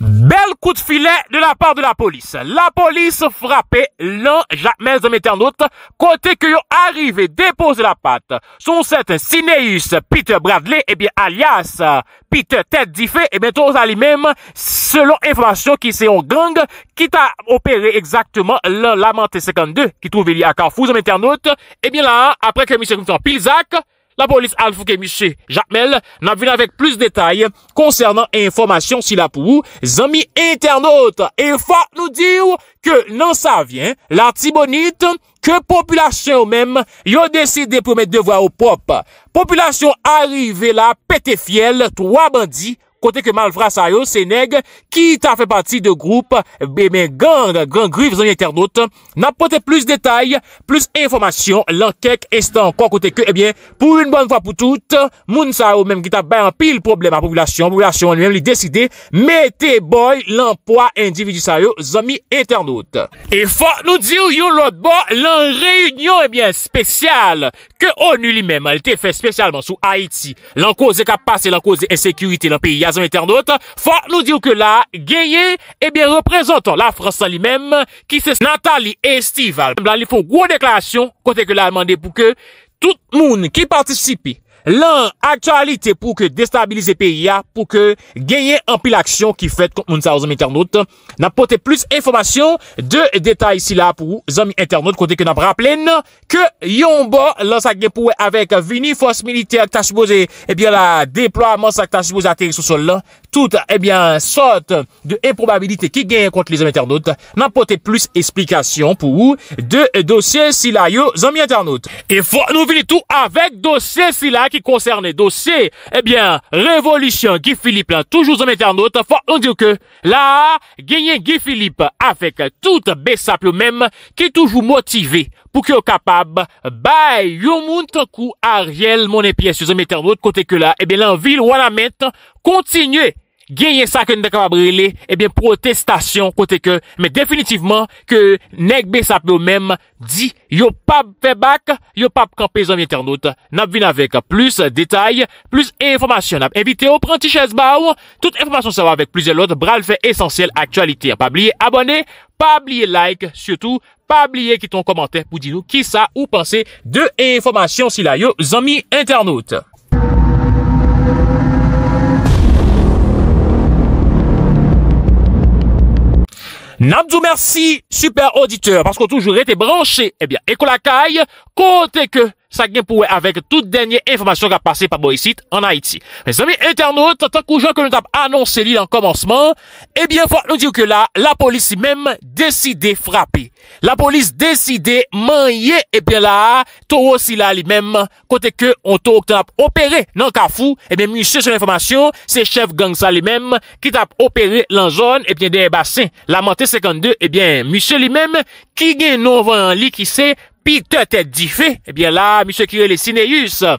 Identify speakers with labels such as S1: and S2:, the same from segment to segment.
S1: Bel coup de filet de la part de la police. La police frappait l'un jamais en internaute, côté que yo arrivé déposer la patte. Son certain Cineus Peter Bradley, et eh bien alias euh, Peter Tête fait et eh bien tous à lui-même, selon information qui c'est en gang qui t'a opéré exactement l'un lamenté 52 qui trouve il à Carrefour internaute, et eh bien là, après que M. Pilzac, La polis al fouke miche, jatmel, nan vin avèk plus detay konsernan informasyon si la pou zanmi internot e fòk nou diw ke nan sa vyen la tibonit ke populasyon mèm yo deside pou mè devwa ou pop. Populasyon arrive la pète fiel, toa bandi, kote ke Malvra Sayo, Seneg, ki ta fe pati de groupe, bemen gang, gang grif, zami internaute, nan pote plus detay, plus informasyon, lan kek, estan kwa kote ke, ebyen, pou yon bonn fwa pou tout, moun Sayo, menm ki ta bayan pil problem a popolasyon, popolasyon, menm li deside, mette boy, lan pwa individu Sayo, zami internaute. E fa, nou di ou yon lot bo, lan reyunyon, ebyen, spesyal, ke ONU li menm, al te fe spesyalman sou Haiti, lan kouze kapase, lan kouze esekurite, lan peyi ya internet, fa nou diyo ke la genye, ebyen eh reprezentan la Fransa li menm, ki se Natali estival. La li foun gwo deklasyon kote ke la alman de pou ke tout moun ki patisipi. lan aktualite pou ke destabilize PIA pou ke genye anpi l'aksyon ki fet kont moun sa ou zanmi internaute nan pote plus informasyon de detay si la pou zanmi internaute kote ke nan praple nan ke yon bon lan sa gepouwe avek vini fos milite akta shibose ebyen eh la deployman sa akta shibose a te sou sol lan tout ebyen eh sot de eprobabilite ki genye kont l'izanmi internaute nan pote plus esplikasyon pou de dosye si la yo zanmi internaute e fwa nou vini tou avek dosye si la ki koncerne dosye, ebyen eh revolutyon, Guy Philippe, toujou zemeter not, fwa, an diyo ke, la genyen Guy Philippe, afek tout besap yo menm, ki toujou motive, pou ki yo kapab bay, yo moun tankou a riel moun epi, asye zemeter not, kote ke la, ebyen eh lan vil wana met kontinye genye sa ke n de kapabrele, ebyen eh protestasyon kote ke, me definitivman ke negbe sap nou menm di, yo pap febak, yo pap kampe zami internaut, nap vin avek plus detay, plus e-informasyon, nap evite opranti chesba ou, tout e-informasyon sa va avek plizye lot, bral fe esensyel aktualite, pa blye abone, pa blye like, sio tou, pa blye kiton komante pou di nou ki sa ou panse de e-informasyon si la yo zami internaut. Nabdou merci, super auditeur, parce qu'on toujours été branché, eh bien, écoute la caille, que sa gen pouwe avek tout denye informasyon ka pase pa bo yisit an Haiti. Mes ami internaute, tan koujou an kon nou tap anonseli lan komonsman, e eh bie fwa nou diw ke la, la polis si menm deside frape. La polis deside manye, e eh bie la, tou wosila li menm, kote ke on tou wok tap operé nan kafou, e eh bie monsye sou informasyon, se chef gangsa li menm, ki tap operé lan zon, e bie dey basen, la manté 52, e bie monsye li menm, ki gen nou vwen li ki se, Pete tête diffé, eh bien là, monsieur Kirel et Sineus, hein,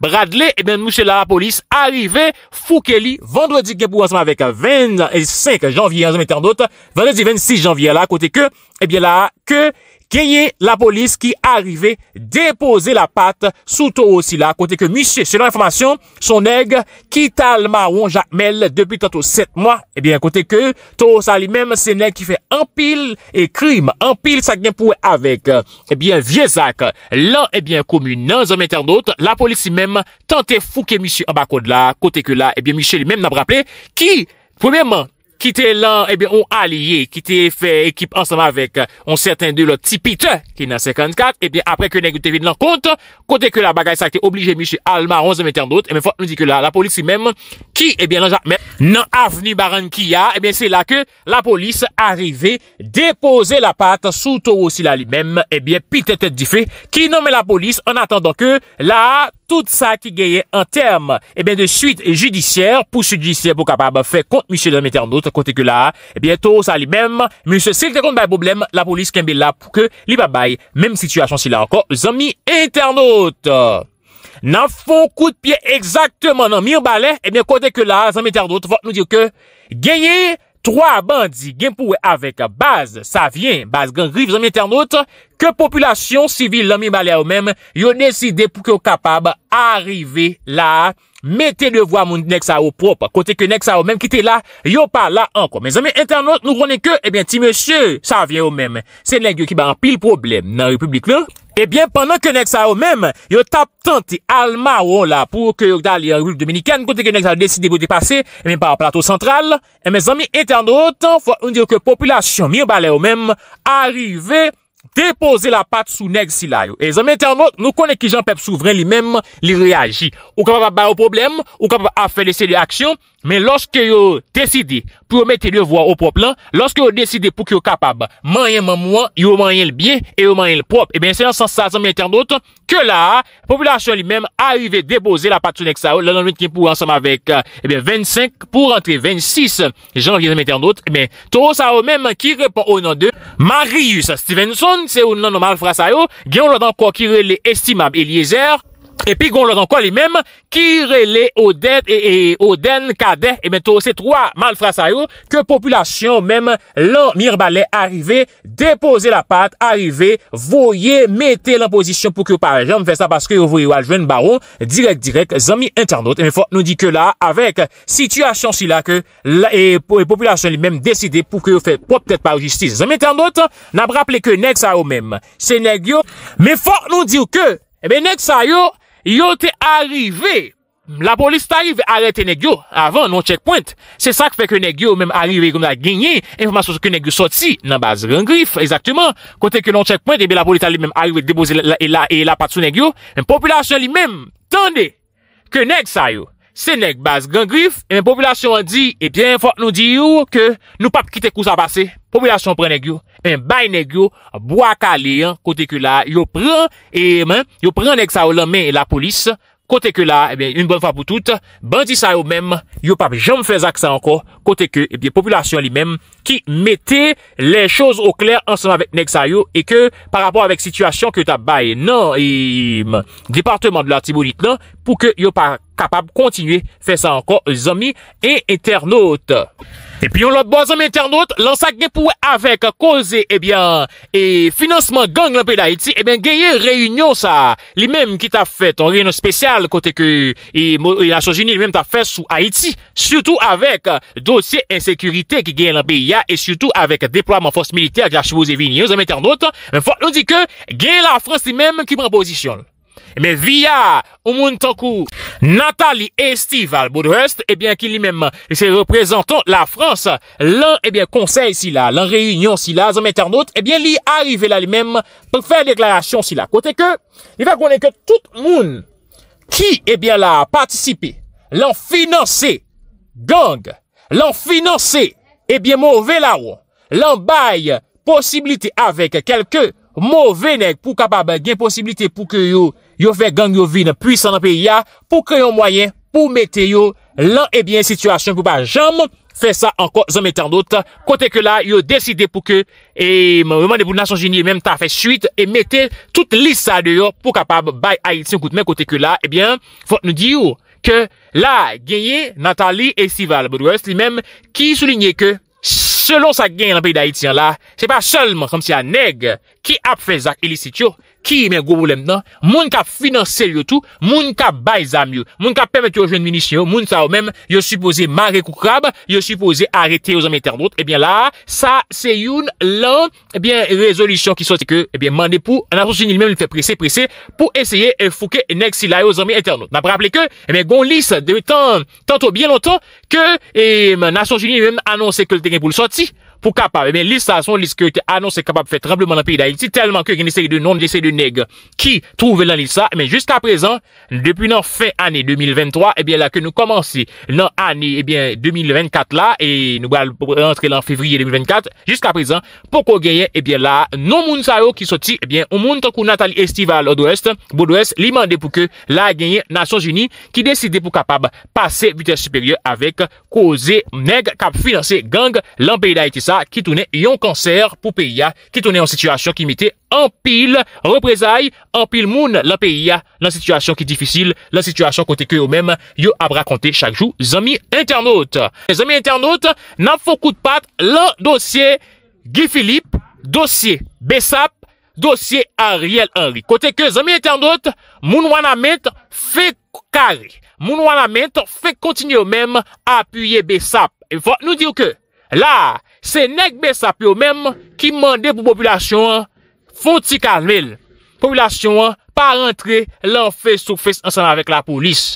S1: Bradley, eh bien, monsieur la police arrivé, Foukeli, vendredi, qui pour ensemble avec 25 janvier, en d'autres, vendredi 26 janvier là, côté que, eh bien là, que, genye la polis ki arive depoze la pat sou tou osi la. Kote ke misye, selon informasyon, son neg ki tal maron jatmel depi tantou 7 mwa. Ebyen, eh kote ke tou osa li mem, se neg ki fe empil e krim. Empil sa gen pou e avek. Ebyen, eh viezak, lan ebyen eh komu nan zom internot, la polis si mem tante fouke misye an bako de la. Kote ke la, ebyen, misye li mem nan braple ki, poumenman, ki te lan, e eh ben, ou aliye, ki te fè ekip ansama vek, ou certain de lò tipit, ki nan 54, e ben, apre ke nè goutè vide lò kont, kote ke la bagay sa ki te oblige M. Almaron, zè metè an dòt, e eh ben, fò, mè di ke la, la polis si mèm, ki, e eh ben, nan avni baran ki ya, e ben, se la ke la polis arive depose la pat sou tou ou si la li mèm, e ben, pi tè tè di fè, ki nòmè la polis, an attendon ke, la, tout sa ki gèye an term, e ben, de suite judisièr, pou su judisièr Kote ke la, e eh bieto sa li bem, mwen se silte kon ba e boblem, la polis kembe la pou ke li ba bay, mem situasyon si la anko, zanmi internaut. Nan fon kou de piye, ekzaktman nan mir balen, e eh bie kote ke la, zanmi internaut, vok nou dire ke, genye, 3 bandi gen pou we avek, baz, sa vyen, baz gen gri, zanmi internaut, Ke populasyon sivil la mi balè ou mèm, yo neside pou ki yo kapab arive la, mette de vwa moun nek sa ou propa. Kote ke nek sa ou mèm ki te la, yo pa la anko. Me zami internet nou konen ke, ebyen eh ti monsye, sa avyen ou mèm. Se nèk yo ki ba an pil problem nan republik la, ebyen eh panan ke nek sa ou mèm, yo tap tante al ma ou la pou ki yo dal republik dominikane. Kote ke nek sa ou neside pou di pase, ebyen eh pa a plato central. E me zami internet nou konen ke populasyon mi ou balè ou mèm, arive... depoze la pat sou neg si la yo. E zan men ten anot, nou konen ki jan pep souvren li men li reagi. Ou kapabab bay ou problem, ou kapabab afele se li aksyon, men loske yo deside pou yo mette li yo vwa ou prop lan, loske yo deside pou ki yo kapab manyen man mouan, yo manyen l'byen, yo manyen l'prop, e ben se lan san sa zan men ten anot ke la, populasyon li men a yive depoze la pat sou neg sa yo, lan anon ki pou ansam avek, e euh, eh ben 25 pou rentre 26, jan anon men ten anot, e eh ben to sa yo men ki repon ou nan de Marius Stevenson se ou nanomal frasa yo, gen ou la dan kwa kire le estimab e liyezer Epi gon lor anko li menm, ki rele Oden, e Oden, Kade, e meto se troa mal fra sa yo, ke populasyon menm lan Mirbalè arive, depoze la pat, arive, voye, mette lan posisyon pou ki yo parajan, mwen fè sa paske yo voye waljwen baron, direk direk, zanmi internot, mwen fòk nou di ke la, avek situasyon si la, ke populasyon li menm deside, pou ki yo fè, pwè ptet pa ou jistise, zanmi internot, nabraple ke nek sa yo menm, se nek yo, mwen fòk nou di yo ke, ebe nek sa yo, Yo te arive, la polis te arive, arete negyo avan, non chekpoint. Se sak fe ke negyo mèm arive yon a genye, en foma sou ke negyo sot si nan baz ren grif, konten ke non chekpoint, ebe eh la polis ta li mèm arive, debose la pat sou negyo, mèm populasyon li mèm tende ke neg sayo. Sè nèk bas gangrif, e mè population an di, e bè fòt nou di yo, ke nou pap kite kous an pase, population prè nèk yo, e mè bay nèk yo, bwa kalè an, kote ke la, yo prè, e mè, yo prè nèk sa yo lèmè la polis, kote ke la, e bè, yon bon fòt pou tout, bandi sa yo mèm, yo pap jom fè zak sa an kò, kote ke, e bè, population li mèm, ki mette, lè chòz ou klèr, ansèm avèk nèk sa yo, e ke, par apò avèk situasy Kapab kontinye fè sa ankon zomi et bon internaute. Epi yon lòt bo zomi et internaute, lansak gen pou avèk koze ebyan e financeman gang lèpè d'Haïti, ebyan gen yon reynyon sa li mèm ki ta fè ton reynyon spesyal kote ki la Sojeni li mèm ta fè sou Haïti. Soutou avèk dosye ensekurite ki gen lèpè ya, e soutou avèk depoam an fòs milite ak la chibouze vini. Ebyan zomi et internaute, mèm fò lòt di ke gen la frans li mèm ki mèm posisyon. Ebyen, viya ou moun tankou Nathalie Estival Boudreste Ebyen, ki li menman, se reprezenton La Frans, l'an, ebyen, konsey Si la, l'an reyunyon, si la, zan metan Not, ebyen, li arive la li menman Pou fèr deklarasyon si la, kote ke Li fè konen ke tout moun Ki, ebyen, la, patisipe L'an finanse Gang, l'an finanse Ebyen, mou ve la wou L'an baye posibilite avek Kelke mou venèk pou kapab Gen posibilite pou ke yo Yo fè gang yo vin pwisan nan peyi ya pou kè yon mwayen pou metè yo lan ebyen eh situasyon pou pa jam fè sa anko zan metè an not kote kè la yo deside pou kè e mwen mwen de pou Nason Geni e men ta fè suite e metè tout lisa de yo pou kapab bay Aïtien koute men kote kè la ebyen eh fòt nou di yo kè la genye Nathalie et Syval Brouës li men ki souline kè selon sa genye nan peyi d'Aïtien la, se pa solman som si a neg ki ap fè zak ilisit yo Ki men gwo bolem nan? Moun ka finanse liyo tou, moun ka bay zam yo, moun ka pemet yo jwen minisyon, moun sa ou men yo supose ma rekoukrab, yo supose arete yo zami eternote. Ebyen eh la, sa se youn lan, ebyen eh rezolisyon ki sote ke, ebyen eh mande pou, nasyon jini li men l fè prese prese pou eseye fouke neksilay yo zami eternote. Napre aple ke, ebyen gon lis dewe tan, tan to bien lontan, ke nasyon jini li men anonse ke l teren pou l sote si. Pou kapab, lisa son, lisa ki anon se kapab fè trembleman an peri da iti, telman ki genise de non lise de neg ki trouve lan lisa, men jusqu'a prezant, depi nan fin ane 2023, ebyen la ke nou komansi nan ane 2024 la, e nou gwa rentre lan fevriye 2024, jusqu'a prezant, pou ko genye, ebyen la, non moun sa yo ki soti, ebyen, eh ou moun takou natali estival odouest, boudouest, li mande pou ke la genye nasyon geni, ki deside pou kapab pase viter supèrye avèk, ko ose neg kap finanse gang lan peri da iti sa, ki tounen yon kanser pou PEIA ki tounen yon situasyon ki imite an pil reprezae, an pil moun la PEIA, la situasyon ki difisil la situasyon kote ke yo men yo ap rakonte chakjou zami internaut zami internaut nan fokou de pat la dosye Guy Philippe, dosye Besap dosye Ariel Henry kote ke zami internaut moun wana ment fe kari moun wana ment fe kontin yo men apuye Besap nou dir ke la Se Nekbe Sapyo menm ki mande pou populasyon foti kalmel. Populasyon pa rentre lan fes sou fes ansan avèk la polis.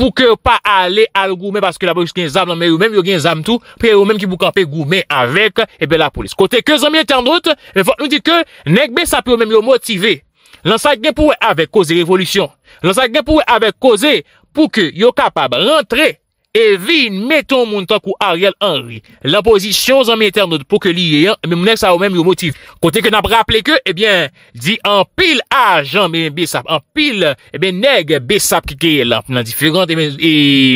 S1: Pou ke pa ale al goumen, paske la boj ki gen zam nan men, yo gen zam tou, pe yo menm ki bou kampe goumen avèk, ebe la polis. Kote ke zanmye ten drout, e fote nou di ke Nekbe Sapyo menm yo motive. Lan sa gen pou avek koze revolisyon. Lan sa gen pou avek koze pou ke yo kapab rentre evi meton moun tankou Ariel Henry la pozisyon zan men interna pou ke li yon, men mounen sa ou men yo motive kote ke nan praple ke, ebyen eh di an pil ajan men besap an pil, ebyen eh neg besap ki ke lan, nan difirante eh e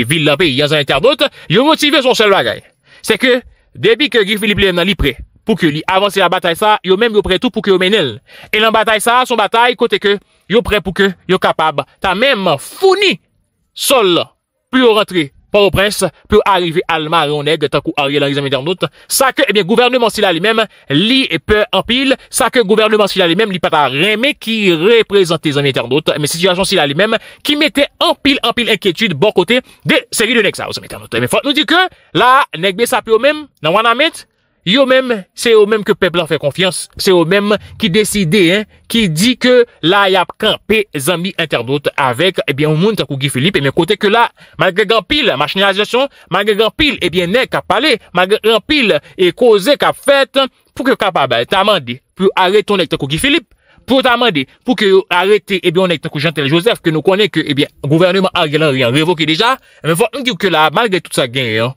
S1: vil la pe, yon zan interna yo motive son sel bagay, se ke debi ke gif li plem nan li pre pou ke li avanse la batay sa, yo men yo pre tout pou ke yo men el, e nan batay sa, son batay kote ke, yo pre pou ke, yo kapab ta men founi sol la, pou yo rentre Paro prens, pou arive al maron neg, tan kou a rye lan yon internaute, sa ke, ebyen, gouvernement sila li mem, li pe empil, sa ke, gouvernement sila li mem, li pata reme ki reprezenti yon internaute, men situasyon sila li mem, ki mette empil, empil enkyetude, bon kote de seri de neksa ou yon internaute. Men fote nou di ke, la, nekbe sa pe o mem, nan wana mette, Yo mèm, se yo mèm ke peblan fè konfians, se yo mèm ki deside, ki di ke la yap kanpe zanmi interdote avèk, ebyen, eh moun ta kouki Filip, ebyen, eh kote ke la, magre gampil, machinilazasyon, magre gampil, ebyen, eh nè kap pale, magre gampil, e koze kap fèt, pou ke kap abè, ta mandi, pou arete, onèk ta kouki Filip, pou ta mandi, pou ke arete, ebyen, onèk ta kouki Jean-Thierry Joseph, ke nou konèk, ebyen, gouvernement a gèlan rèyan, revokè deja, mè fò, nèk yo ke la, magre tout sa gènyan,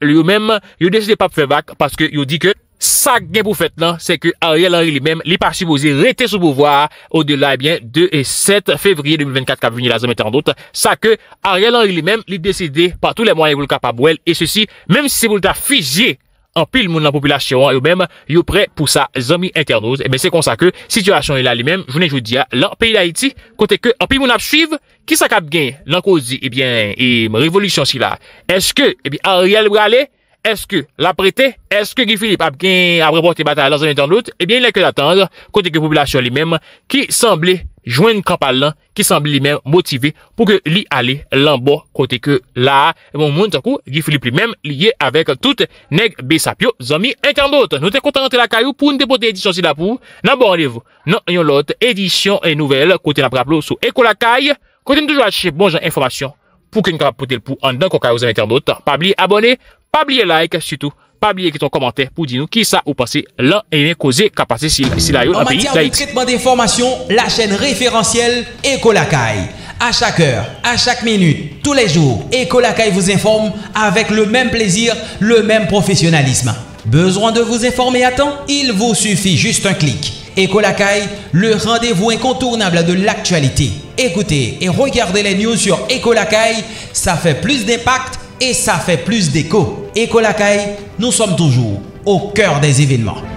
S1: yo men yo deside pa pou fè bak paske yo di ke sa gen pou fèt nan se ke Ariel Henry li men li parsibouze rete sou bouvoar o de la e bien 2 et 7 fevrier 2024 sa ke Ariel Henry li men li deside pa tou le mwen evo le kapabouel e se si menm si se boule ta figye an pil moun nan popilasyon yo mèm, yo pre pou sa zami internoz, e bè se konsa ke, situasyon yo la li mèm, jounen jou di ya, lan, pi la iti, kote ke, an pi moun ap suiv, ki sa kap gen, lan ko di, e eh bè, e mrevolisyon si eh la, eske, e bè, a riel wale, eske, la prete, eske ki filip ap gen, ap repote bata la zami internoz, e eh bè, lè ke datang, kote ke popilasyon li mèm, ki semblé, Jwen kampa lan ki sambi li men motive pou ke li ale lan bo kote ke la. E bon, moun moun tankou, gif li pli men liye avek tout neg besapyo zami internet. Nou te konta ante la kayou pou nou te pote edisyon si la pou. Nan bon anev, nan yon lot, edisyon e nouvel kote nan praplo sou ekou la kay, kote nou toujwa che bonjan informasyon pou ke nou kapa pote l pou an den koka yo zami internet. Pabli abone, pabli like, sitou. Pas oublier que ton commentaire pour dire nous qui ça ou passé là et les causé ka si si si la En matière de traitement d'information, la chaîne référentielle Ecolacay. À chaque heure, à chaque minute, tous les jours, Ecolacay vous informe avec le même plaisir, le même professionnalisme. Besoin de vous informer à temps Il vous suffit juste un clic. Ecolacay, le rendez-vous incontournable de l'actualité. Écoutez et regardez les news sur Ecolacay, ça fait plus d'impact et ça fait plus d'écho. Écho nous sommes toujours au cœur des événements.